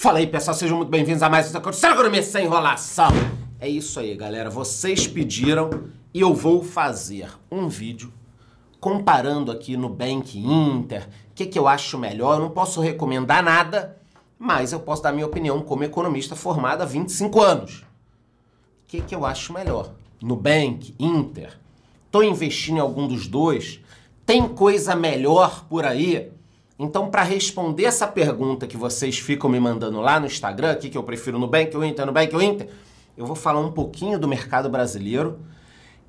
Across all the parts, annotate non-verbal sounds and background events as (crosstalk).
Fala aí, pessoal, sejam muito bem-vindos a mais um Terceira Economia Sem Enrolação. É isso aí, galera. Vocês pediram e eu vou fazer um vídeo comparando aqui no Bank Inter, o que, que eu acho melhor. Eu não posso recomendar nada, mas eu posso dar minha opinião como economista formada há 25 anos. O que, que eu acho melhor? Nubank, Inter, tô investindo em algum dos dois? Tem coisa melhor por aí? Então, para responder essa pergunta que vocês ficam me mandando lá no Instagram, que eu prefiro no Nubank, o Inter, Nubank, o Inter, eu vou falar um pouquinho do mercado brasileiro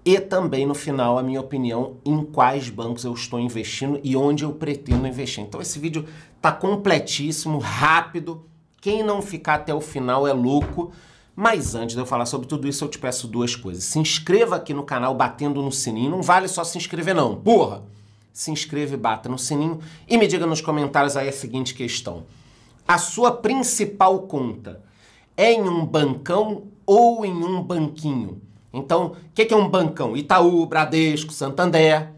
e também no final a minha opinião em quais bancos eu estou investindo e onde eu pretendo investir. Então esse vídeo tá completíssimo, rápido. Quem não ficar até o final é louco. Mas antes de eu falar sobre tudo isso, eu te peço duas coisas. Se inscreva aqui no canal batendo no sininho. Não vale só se inscrever não, porra se inscreva e bata no sininho e me diga nos comentários aí a seguinte questão. A sua principal conta é em um bancão ou em um banquinho? Então, o que, que é um bancão? Itaú, Bradesco, Santander.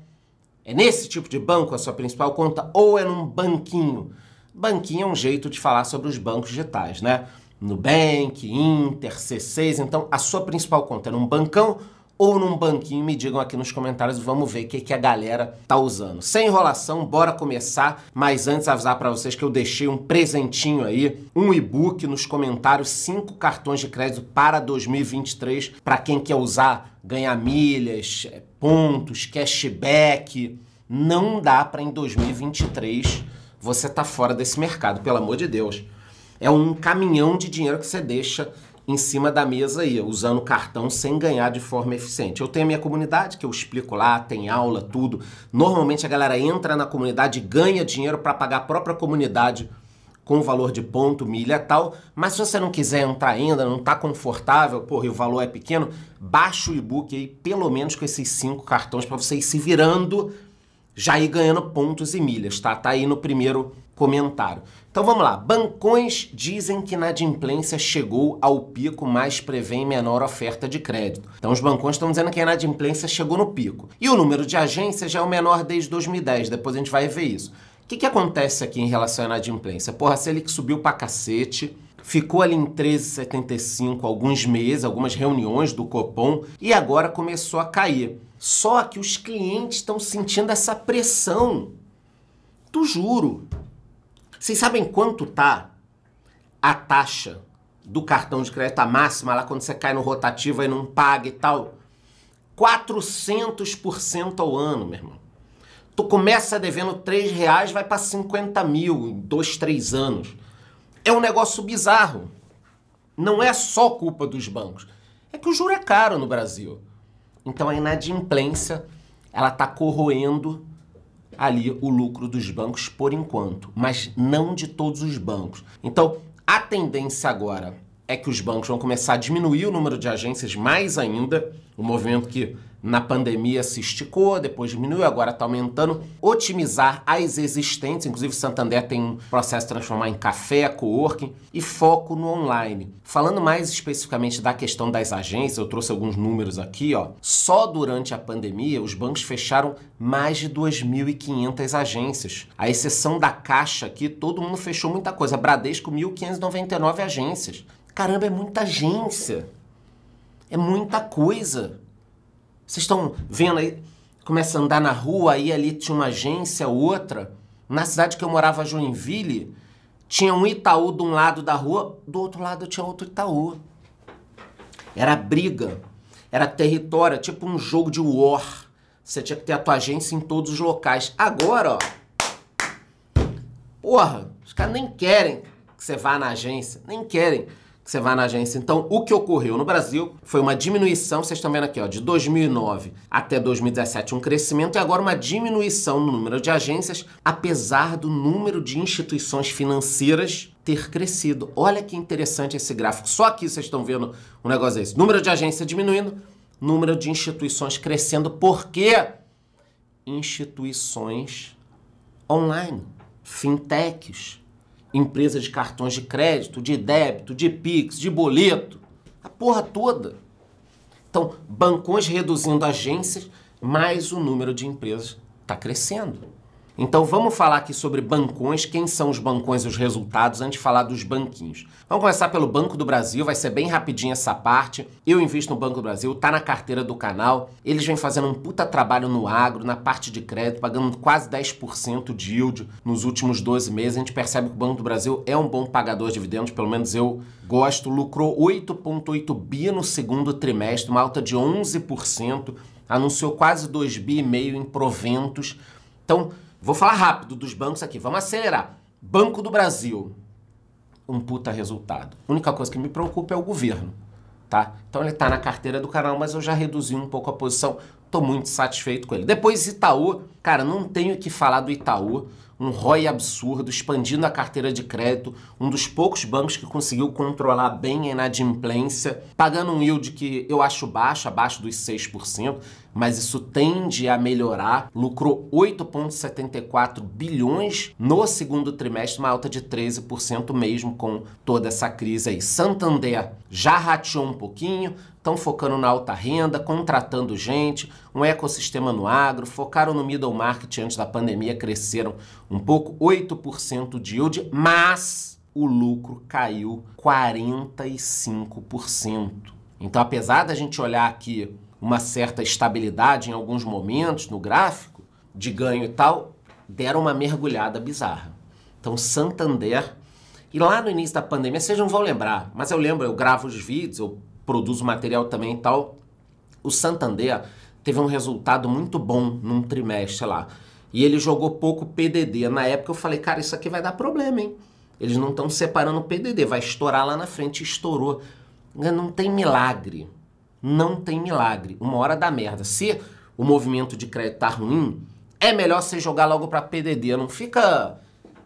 É nesse tipo de banco a sua principal conta ou é num banquinho? Banquinho é um jeito de falar sobre os bancos digitais, né? Nubank, Inter, C6. Então, a sua principal conta é num bancão ou num banquinho, me digam aqui nos comentários, vamos ver o que, que a galera tá usando. Sem enrolação, bora começar, mas antes avisar para vocês que eu deixei um presentinho aí, um e-book nos comentários, cinco cartões de crédito para 2023, para quem quer usar, ganhar milhas, eh, pontos, cashback. Não dá para em 2023 você tá fora desse mercado, pelo amor de Deus. É um caminhão de dinheiro que você deixa em cima da mesa aí, usando cartão sem ganhar de forma eficiente. Eu tenho a minha comunidade que eu explico lá, tem aula, tudo. Normalmente a galera entra na comunidade, ganha dinheiro para pagar a própria comunidade com valor de ponto, milha tal, mas se você não quiser entrar ainda, não está confortável, porra, e o valor é pequeno, baixa o e-book aí, pelo menos com esses cinco cartões para você ir se virando, já ir ganhando pontos e milhas, tá? Tá aí no primeiro comentaram. Então vamos lá. Bancões dizem que inadimplência chegou ao pico, mas prevêem menor oferta de crédito. Então os bancões estão dizendo que a inadimplência chegou no pico. E o número de agências já é o menor desde 2010, depois a gente vai ver isso. O que, que acontece aqui em relação à inadimplência? Porra, se ele que subiu pra cacete, ficou ali em 13,75 alguns meses, algumas reuniões do Copom e agora começou a cair. Só que os clientes estão sentindo essa pressão do juro. Vocês sabem quanto tá a taxa do cartão de crédito, a máxima, lá quando você cai no rotativo e não paga e tal? 400% ao ano, meu irmão. Tu começa devendo 3 reais, vai para 50 mil em 2, 3 anos. É um negócio bizarro. Não é só culpa dos bancos. É que o juro é caro no Brasil. Então a inadimplência, ela está corroendo ali o lucro dos bancos por enquanto, mas não de todos os bancos. Então, a tendência agora é que os bancos vão começar a diminuir o número de agências mais ainda, um movimento que na pandemia se esticou, depois diminuiu, agora está aumentando. Otimizar as existentes, inclusive Santander tem um processo de transformar em café, coworking e foco no online. Falando mais especificamente da questão das agências, eu trouxe alguns números aqui, ó. Só durante a pandemia os bancos fecharam mais de 2.500 agências. A exceção da Caixa aqui, todo mundo fechou muita coisa. Bradesco 1.599 agências. Caramba, é muita agência. É muita coisa. Vocês estão vendo aí? Começa a andar na rua, aí ali tinha uma agência, outra. Na cidade que eu morava, Joinville, tinha um Itaú de um lado da rua, do outro lado tinha outro Itaú. Era briga, era território, tipo um jogo de war. Você tinha que ter a tua agência em todos os locais. Agora, ó. Porra, os caras nem querem que você vá na agência, nem querem que você vai na agência. Então, o que ocorreu no Brasil foi uma diminuição, vocês estão vendo aqui, ó, de 2009 até 2017, um crescimento e agora uma diminuição no número de agências, apesar do número de instituições financeiras ter crescido. Olha que interessante esse gráfico. Só aqui vocês estão vendo um negócio desse. Número de agências diminuindo, número de instituições crescendo. Por quê? Instituições online, fintechs, empresa de cartões de crédito, de débito, de Pix, de boleto, a porra toda. Então, bancões reduzindo agências, mais o número de empresas está crescendo. Então vamos falar aqui sobre bancões, quem são os bancões e os resultados antes de falar dos banquinhos. Vamos começar pelo Banco do Brasil, vai ser bem rapidinho essa parte. Eu invisto no Banco do Brasil, tá na carteira do canal. Eles vêm fazendo um puta trabalho no agro, na parte de crédito, pagando quase 10% de yield nos últimos 12 meses. A gente percebe que o Banco do Brasil é um bom pagador de dividendos, pelo menos eu gosto. Lucrou 8,8 bi no segundo trimestre, uma alta de 11%. Anunciou quase 2,5 bi meio em proventos. Então, Vou falar rápido dos bancos aqui, vamos acelerar. Banco do Brasil, um puta resultado. A única coisa que me preocupa é o governo, tá? Então ele tá na carteira do canal, mas eu já reduzi um pouco a posição, tô muito satisfeito com ele. Depois Itaú, cara, não tenho que falar do Itaú, um ROI absurdo, expandindo a carteira de crédito, um dos poucos bancos que conseguiu controlar bem a inadimplência, pagando um yield que eu acho baixo, abaixo dos 6% mas isso tende a melhorar. Lucrou 8,74 bilhões no segundo trimestre, uma alta de 13% mesmo com toda essa crise aí. Santander já rateou um pouquinho, estão focando na alta renda, contratando gente, um ecossistema no agro, focaram no middle market antes da pandemia, cresceram um pouco, 8% de yield, mas o lucro caiu 45%. Então, apesar da gente olhar aqui uma certa estabilidade em alguns momentos no gráfico, de ganho e tal, deram uma mergulhada bizarra. Então, Santander. E lá no início da pandemia, vocês não vão lembrar, mas eu lembro, eu gravo os vídeos, eu produzo material também e tal. O Santander teve um resultado muito bom num trimestre lá. E ele jogou pouco PDD. Na época eu falei, cara, isso aqui vai dar problema, hein? Eles não estão separando o PDD, vai estourar lá na frente. Estourou. Não tem milagre não tem milagre. Uma hora dá merda. Se o movimento de crédito tá ruim, é melhor você jogar logo para PDD. Não fica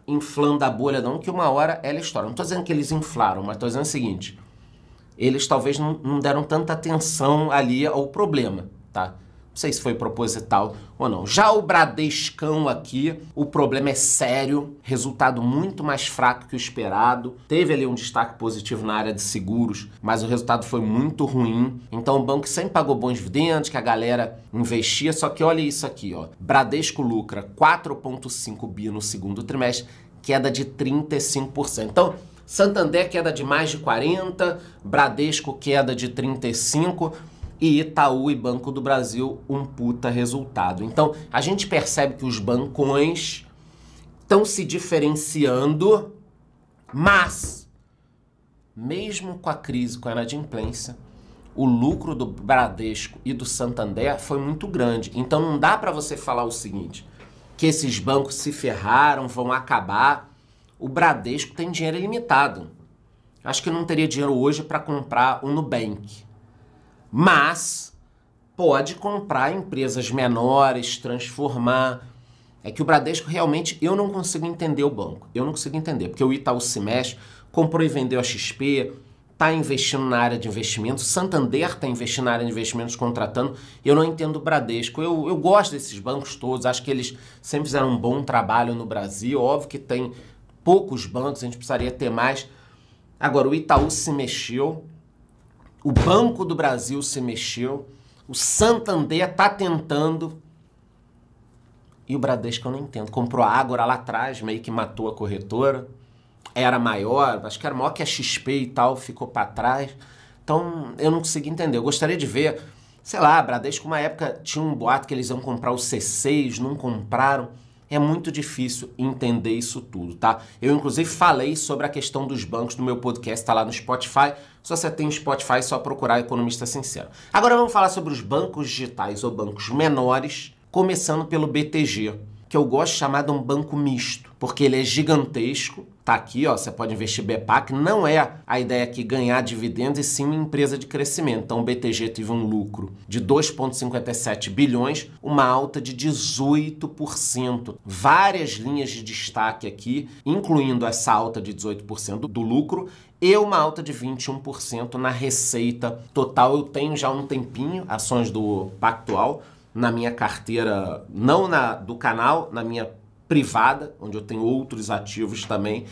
inflando a bolha, não, que uma hora ela estoura. Não tô dizendo que eles inflaram, mas tô dizendo o seguinte: eles talvez não, não deram tanta atenção ali ao problema, tá? Não sei se foi proposital ou não. Já o Bradescão aqui, o problema é sério, resultado muito mais fraco que o esperado. Teve ali um destaque positivo na área de seguros, mas o resultado foi muito ruim. Então o banco sempre pagou bons dividendos, que a galera investia, só que olha isso aqui, ó. Bradesco lucra 4.5 bi no segundo trimestre, queda de 35%. Então, Santander queda de mais de 40, Bradesco queda de 35 e Itaú e Banco do Brasil, um puta resultado. Então, a gente percebe que os bancões estão se diferenciando, mas mesmo com a crise, com a inadimplência, o lucro do Bradesco e do Santander foi muito grande. Então não dá para você falar o seguinte, que esses bancos se ferraram, vão acabar. O Bradesco tem dinheiro ilimitado. Acho que não teria dinheiro hoje para comprar o Nubank mas pode comprar empresas menores, transformar. É que o Bradesco realmente eu não consigo entender o banco. Eu não consigo entender, porque o Itaú se mexe, comprou e vendeu a XP, está investindo na área de investimentos, Santander está investindo na área de investimentos, contratando. Eu não entendo o Bradesco. Eu, eu gosto desses bancos todos, acho que eles sempre fizeram um bom trabalho no Brasil. Óbvio que tem poucos bancos, a gente precisaria ter mais. Agora, o Itaú se mexeu, o Banco do Brasil se mexeu, o Santander está tentando. E o Bradesco eu não entendo. Comprou a Ágora lá atrás, meio que matou a corretora. Era maior, acho que era maior que a XP e tal, ficou para trás. Então eu não consegui entender. Eu gostaria de ver, sei lá, Bradesco, uma época tinha um boato que eles iam comprar o C6, não compraram. É muito difícil entender isso tudo, tá? Eu inclusive falei sobre a questão dos bancos no meu podcast, tá lá no Spotify. Se você tem Spotify, é só procurar Economista Sincero. Agora vamos falar sobre os bancos digitais ou bancos menores, começando pelo BTG, que eu gosto de chamar de um banco misto, porque ele é gigantesco, Tá aqui, ó, você pode investir Bepac não é a ideia aqui ganhar dividendos e sim uma empresa de crescimento. Então o BTG teve um lucro de 2,57 bilhões, uma alta de 18%. Várias linhas de destaque aqui, incluindo essa alta de 18% do lucro e uma alta de 21% na receita total. Eu tenho já um tempinho ações do Pactual na minha carteira, não na do canal, na minha privada, onde eu tenho outros ativos também.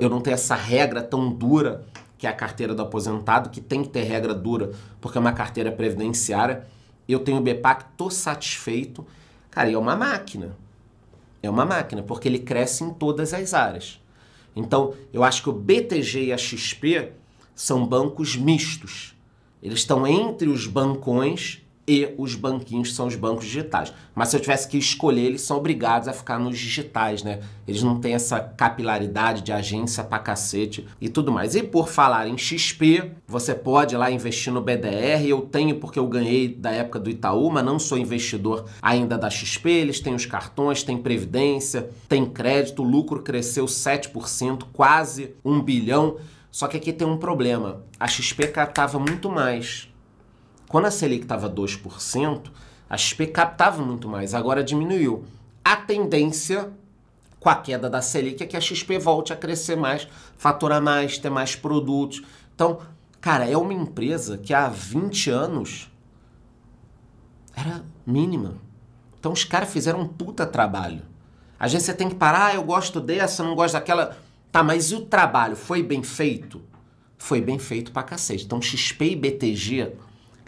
Eu não tenho essa regra tão dura que é a carteira do aposentado, que tem que ter regra dura, porque é uma carteira previdenciária. Eu tenho o BPAC, tô satisfeito. Cara, e é uma máquina. É uma máquina, porque ele cresce em todas as áreas. Então, eu acho que o BTG e a XP são bancos mistos. Eles estão entre os bancões e os banquinhos são os bancos digitais. Mas se eu tivesse que escolher, eles são obrigados a ficar nos digitais, né? Eles não têm essa capilaridade de agência pra cacete e tudo mais. E por falar em XP, você pode lá investir no BDR. Eu tenho porque eu ganhei da época do Itaú, mas não sou investidor ainda da XP. Eles têm os cartões, tem previdência, tem crédito, o lucro cresceu 7%, quase 1 bilhão. Só que aqui tem um problema. A XP catava muito mais quando a Selic estava 2%, a XP captava muito mais, agora diminuiu. A tendência com a queda da Selic é que a XP volte a crescer mais, faturar mais, ter mais produtos. Então, cara, é uma empresa que há 20 anos era mínima. Então os caras fizeram um puta trabalho. A gente você tem que parar, ah, eu gosto dessa, não gosto daquela. Tá, mas e o trabalho? Foi bem feito? Foi bem feito pra cacete. Então XP e BTG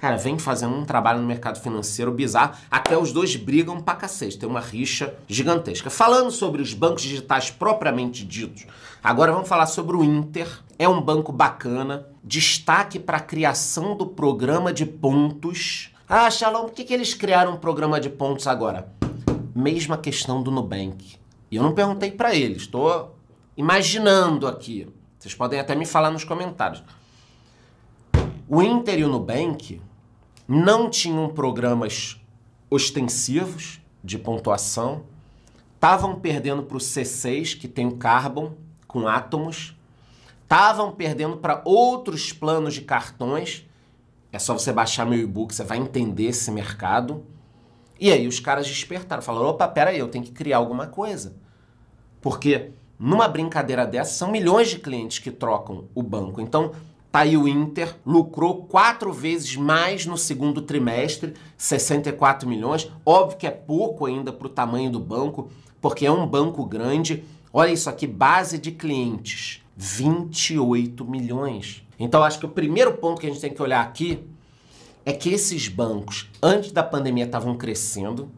cara, vem fazendo um trabalho no mercado financeiro bizarro. Até os dois brigam pra cacete, tem uma rixa gigantesca. Falando sobre os bancos digitais propriamente ditos, agora vamos falar sobre o Inter. É um banco bacana, destaque para a criação do programa de pontos. Ah, Shalom, por que, que eles criaram um programa de pontos agora? Mesma questão do Nubank. E eu não perguntei para eles, estou imaginando aqui. Vocês podem até me falar nos comentários. O Inter e o Nubank não tinham programas ostensivos de pontuação, estavam perdendo para o C6, que tem o carbon com átomos, estavam perdendo para outros planos de cartões. É só você baixar meu e-book, você vai entender esse mercado. E aí os caras despertaram, falaram: opa, peraí, eu tenho que criar alguma coisa. Porque numa brincadeira dessa, são milhões de clientes que trocam o banco. Então, Tá aí o Inter, lucrou quatro vezes mais no segundo trimestre, 64 milhões. Óbvio que é pouco ainda para o tamanho do banco, porque é um banco grande. Olha isso aqui, base de clientes, 28 milhões. Então acho que o primeiro ponto que a gente tem que olhar aqui é que esses bancos, antes da pandemia, estavam crescendo.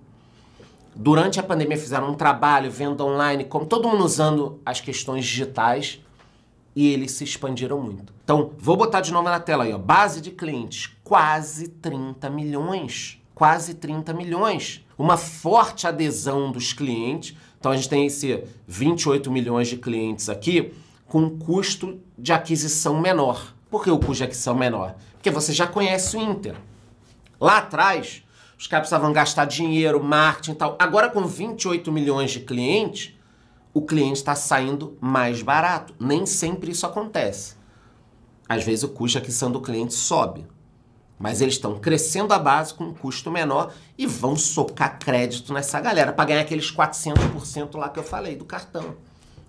Durante a pandemia fizeram um trabalho, venda online, como todo mundo usando as questões digitais e eles se expandiram muito. Então, vou botar de novo na tela aí, ó. Base de clientes, quase 30 milhões. Quase 30 milhões. Uma forte adesão dos clientes. Então, a gente tem esse 28 milhões de clientes aqui com custo de aquisição menor. Por que o custo de aquisição menor? Porque você já conhece o Inter. Lá atrás, os caras precisavam gastar dinheiro, marketing e tal. Agora, com 28 milhões de clientes, o cliente está saindo mais barato. Nem sempre isso acontece. Às vezes o custo de aquisição do cliente sobe, mas eles estão crescendo a base com um custo menor e vão socar crédito nessa galera para ganhar aqueles 400% lá que eu falei do cartão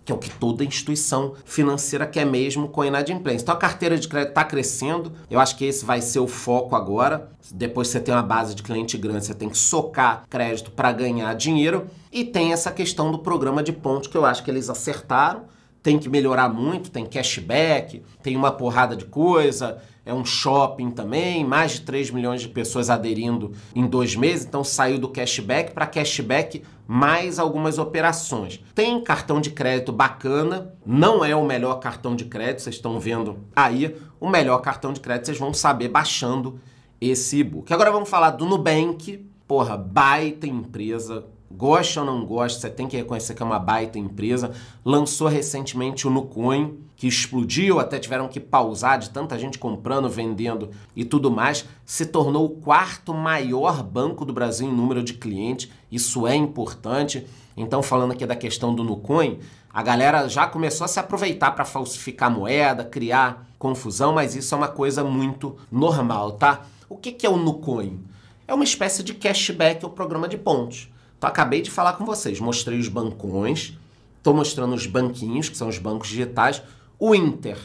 que é o que toda instituição financeira quer mesmo com a inadimplência. Então a carteira de crédito está crescendo, eu acho que esse vai ser o foco agora. Depois você tem uma base de cliente grande, você tem que socar crédito para ganhar dinheiro. E tem essa questão do programa de pontos que eu acho que eles acertaram tem que melhorar muito, tem cashback, tem uma porrada de coisa, é um shopping também, mais de 3 milhões de pessoas aderindo em dois meses, então saiu do cashback para cashback mais algumas operações. Tem cartão de crédito bacana, não é o melhor cartão de crédito, vocês estão vendo aí, o melhor cartão de crédito vocês vão saber baixando esse e-book. Agora vamos falar do Nubank, porra, baita empresa, gosta ou não gosta, você tem que reconhecer que é uma baita empresa. Lançou recentemente o Nucoin, que explodiu, até tiveram que pausar de tanta gente comprando, vendendo e tudo mais. Se tornou o quarto maior banco do Brasil em número de clientes, isso é importante. Então, falando aqui da questão do Nucoin, a galera já começou a se aproveitar para falsificar moeda, criar confusão, mas isso é uma coisa muito normal, tá? O que, é o Nucoin? É uma espécie de cashback ou programa de pontos. Então, acabei de falar com vocês, mostrei os bancões, estou mostrando os banquinhos, que são os bancos digitais. O Inter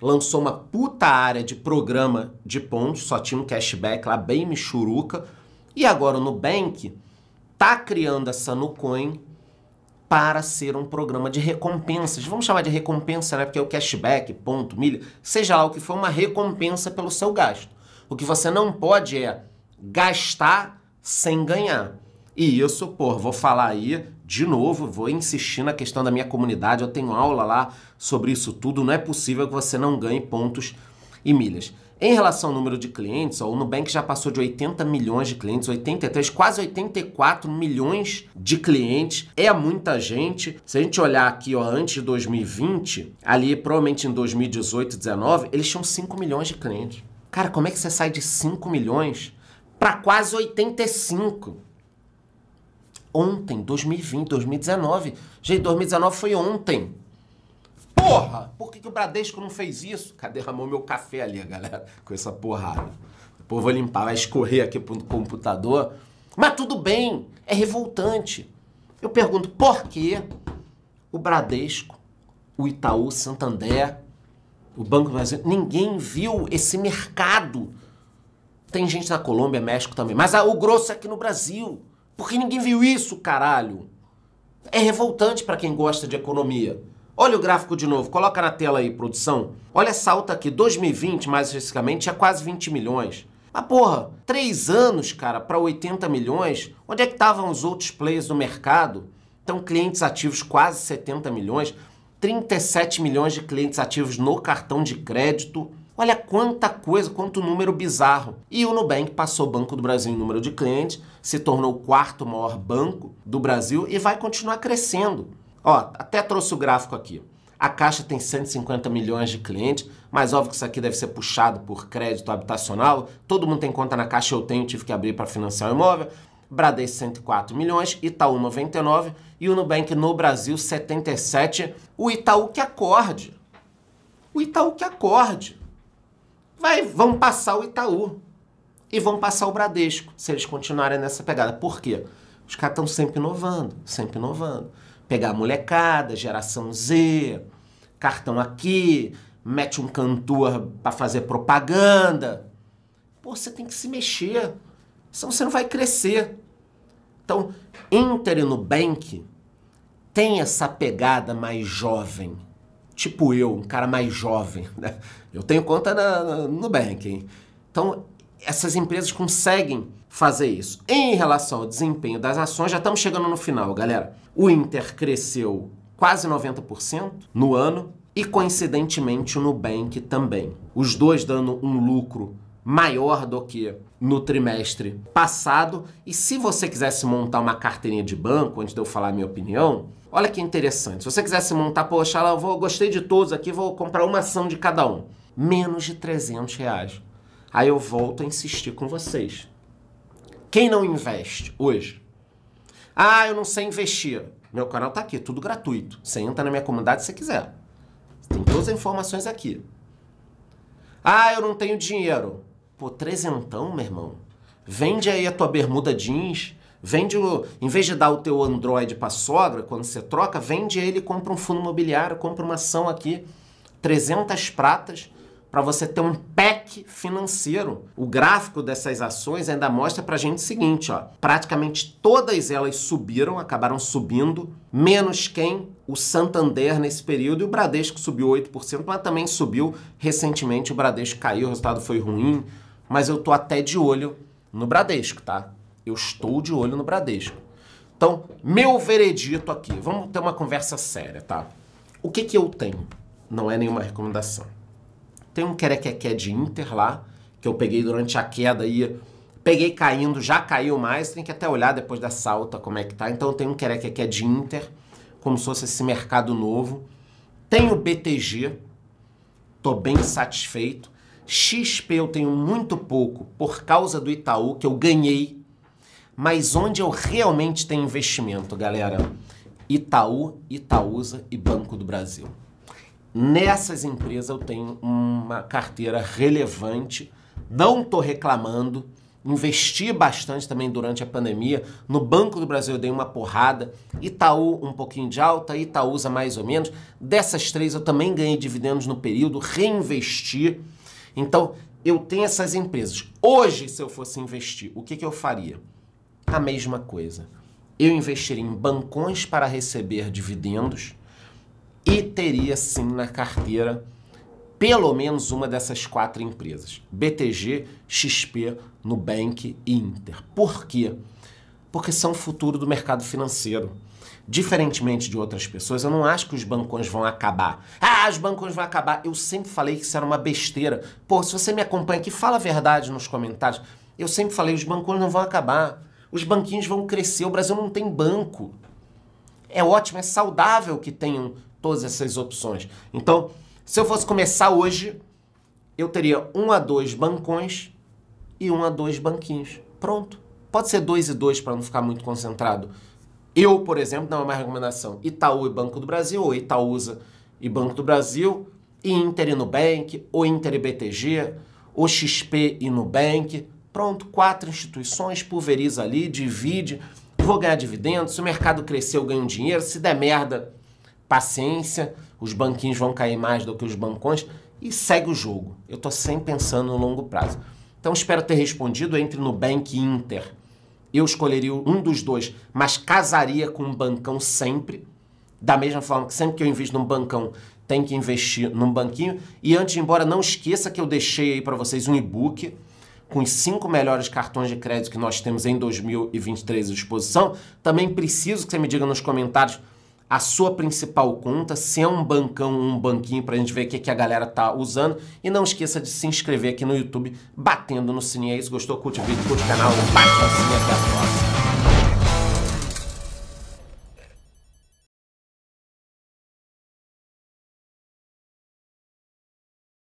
lançou uma puta área de programa de pontos, só tinha um cashback lá bem michuruca. E agora o Nubank tá criando essa Nucoin para ser um programa de recompensas. Vamos chamar de recompensa, né? Porque é o cashback, ponto, milha, seja lá o que for, uma recompensa pelo seu gasto. O que você não pode é gastar sem ganhar. E isso, pô, vou falar aí de novo, vou insistir na questão da minha comunidade, eu tenho aula lá sobre isso tudo, não é possível que você não ganhe pontos e milhas. Em relação ao número de clientes, ó, o Nubank já passou de 80 milhões de clientes, 83, quase 84 milhões de clientes. É muita gente. Se a gente olhar aqui, ó, antes de 2020, ali provavelmente em 2018, 2019, eles tinham 5 milhões de clientes. Cara, como é que você sai de 5 milhões para quase 85? ontem, 2020, 2019. Gente, 2019 foi ontem. Porra! Por que, que o Bradesco não fez isso? Cadê derramou meu café ali, galera? Com essa porrada. Depois vou limpar, vai escorrer aqui pro computador. Mas tudo bem, é revoltante. Eu pergunto por que o Bradesco, o Itaú, Santander, o Banco do Brasil, ninguém viu esse mercado. Tem gente na Colômbia, México também, mas ah, o grosso é aqui no Brasil. Porque ninguém viu isso, caralho. É revoltante para quem gosta de economia. Olha o gráfico de novo, coloca na tela aí, produção. Olha essa alta aqui, 2020, mais especificamente, é quase 20 milhões. Mas porra, três anos, cara, para 80 milhões, onde é que estavam os outros players do mercado? Então, clientes ativos quase 70 milhões, 37 milhões de clientes ativos no cartão de crédito, Olha quanta coisa, quanto número bizarro. E o Nubank passou o Banco do Brasil em número de clientes, se tornou o quarto maior banco do Brasil e vai continuar crescendo. Ó, até trouxe o gráfico aqui. A Caixa tem 150 milhões de clientes, mas óbvio que isso aqui deve ser puxado por crédito habitacional. Todo mundo tem conta na Caixa, eu tenho, tive que abrir para financiar o imóvel. Bradesco 104 milhões, Itaú 99 e o Nubank no Brasil 77. O Itaú que acorde. O Itaú que acorde vai, vão passar o Itaú e vão passar o Bradesco, se eles continuarem nessa pegada. Por quê? Os caras estão sempre inovando, sempre inovando. Pegar a molecada, geração Z, cartão aqui, mete um cantor para fazer propaganda. Pô, você tem que se mexer, senão você não vai crescer. Então, Inter e Nubank tem essa pegada mais jovem tipo eu, um cara mais jovem, (laughs) né? eu tenho conta na, na, no banking. Então, essas empresas conseguem fazer isso. Em relação ao desempenho das ações, já estamos chegando no final, galera. O Inter cresceu quase 90% no ano e, coincidentemente, o Nubank também. Os dois dando um lucro maior do que no trimestre passado. E se você quisesse montar uma carteirinha de banco, antes de eu falar a minha opinião, Olha que interessante. Se você quisesse montar, poxa, eu vou, gostei de todos aqui, vou comprar uma ação de cada um. Menos de 300 reais. Aí eu volto a insistir com vocês. Quem não investe hoje? Ah, eu não sei investir. Meu canal tá aqui, tudo gratuito. Você entra na minha comunidade se quiser. Tem todas as informações aqui. Ah, eu não tenho dinheiro. Pô, trezentão, meu irmão. Vende aí a tua bermuda jeans, Vende o, em vez de dar o teu Android para sogra, quando você troca, vende ele, compra um fundo imobiliário, compra uma ação aqui, 300 pratas, para você ter um PEC financeiro. O gráfico dessas ações ainda mostra para a gente o seguinte, ó, praticamente todas elas subiram, acabaram subindo, menos quem? O Santander nesse período e o Bradesco subiu 8%, mas também subiu recentemente, o Bradesco caiu, o resultado foi ruim, mas eu tô até de olho no Bradesco, tá? Eu estou de olho no Bradesco. Então, meu veredito aqui, vamos ter uma conversa séria, tá? O que que eu tenho? Não é nenhuma recomendação. Tem um querequeque de Inter lá, que eu peguei durante a queda aí, peguei caindo, já caiu mais, tem que até olhar depois da salta como é que tá. Então, tem um querequeque de Inter, como se fosse esse mercado novo. Tenho BTG, tô bem satisfeito. XP eu tenho muito pouco por causa do Itaú, que eu ganhei mas onde eu realmente tenho investimento, galera? Itaú, Itaúsa e Banco do Brasil. Nessas empresas eu tenho uma carteira relevante, não estou reclamando, investi bastante também durante a pandemia. No Banco do Brasil eu dei uma porrada, Itaú um pouquinho de alta, Itaúsa mais ou menos. Dessas três eu também ganhei dividendos no período, reinvesti. Então eu tenho essas empresas. Hoje, se eu fosse investir, o que, que eu faria? a mesma coisa. Eu investiria em bancões para receber dividendos e teria sim na carteira pelo menos uma dessas quatro empresas: BTG, XP, Nubank e Inter. Por quê? Porque são o futuro do mercado financeiro. Diferentemente de outras pessoas, eu não acho que os bancões vão acabar. Ah, os bancões vão acabar. Eu sempre falei que isso era uma besteira. Pô, se você me acompanha aqui, fala a verdade nos comentários. Eu sempre falei, os bancões não vão acabar os banquinhos vão crescer. O Brasil não tem banco. É ótimo, é saudável que tenham todas essas opções. Então, se eu fosse começar hoje, eu teria um a dois bancões e um a dois banquinhos. Pronto. Pode ser dois e dois para não ficar muito concentrado. Eu, por exemplo, não é uma recomendação. Itaú e Banco do Brasil, ou Itaúsa e Banco do Brasil, e Inter e Nubank, ou Inter e BTG, ou XP e Nubank, pronto, quatro instituições, pulveriza ali, divide, vou ganhar dividendos, se o mercado crescer eu ganho dinheiro, se der merda, paciência, os banquinhos vão cair mais do que os bancões e segue o jogo. Eu estou sempre pensando no longo prazo. Então espero ter respondido entre no Bank Inter. Eu escolheria um dos dois, mas casaria com um bancão sempre. Da mesma forma que sempre que eu invisto num bancão, tem que investir num banquinho. E antes de ir embora, não esqueça que eu deixei aí para vocês um e-book com os cinco melhores cartões de crédito que nós temos em 2023 à disposição. Também preciso que você me diga nos comentários a sua principal conta, se é um bancão ou um banquinho, para a gente ver o que, que a galera tá usando. E não esqueça de se inscrever aqui no YouTube, batendo no sininho É isso, gostou, curte o vídeo, curte o canal, bate o sininho, até a próxima.